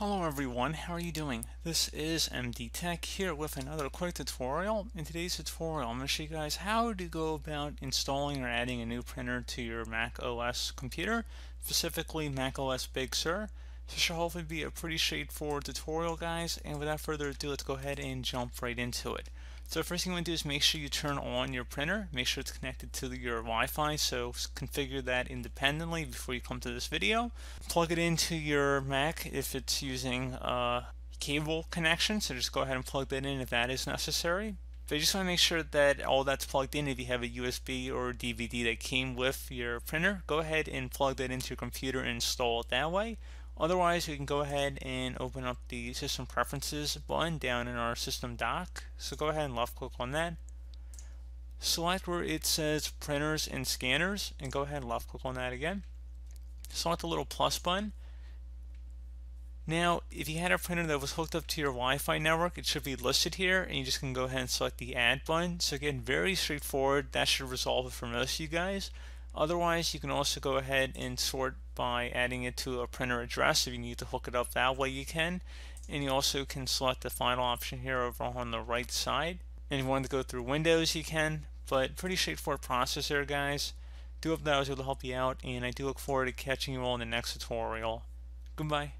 Hello everyone, how are you doing? This is MD Tech here with another quick tutorial. In today's tutorial, I'm going to show you guys how to go about installing or adding a new printer to your Mac OS computer, specifically Mac OS Big Sur. This should hopefully be a pretty straightforward tutorial guys, and without further ado, let's go ahead and jump right into it. So first thing you want to do is make sure you turn on your printer, make sure it's connected to your Wi-Fi, so configure that independently before you come to this video. Plug it into your Mac if it's using a uh, cable connection, so just go ahead and plug that in if that is necessary. But you just want to make sure that all that's plugged in. If you have a USB or DVD that came with your printer, go ahead and plug that into your computer and install it that way. Otherwise, we can go ahead and open up the system preferences button down in our system dock. So go ahead and left click on that. Select where it says printers and scanners and go ahead and left click on that again. Select the little plus button. Now, if you had a printer that was hooked up to your Wi-Fi network, it should be listed here and you just can go ahead and select the add button. So again, very straightforward. That should resolve it for most of you guys. Otherwise, you can also go ahead and sort by adding it to a printer address if you need to hook it up that way you can and you also can select the final option here over on the right side and if you want to go through windows you can but pretty straightforward process there guys do hope that I was able to help you out and I do look forward to catching you all in the next tutorial goodbye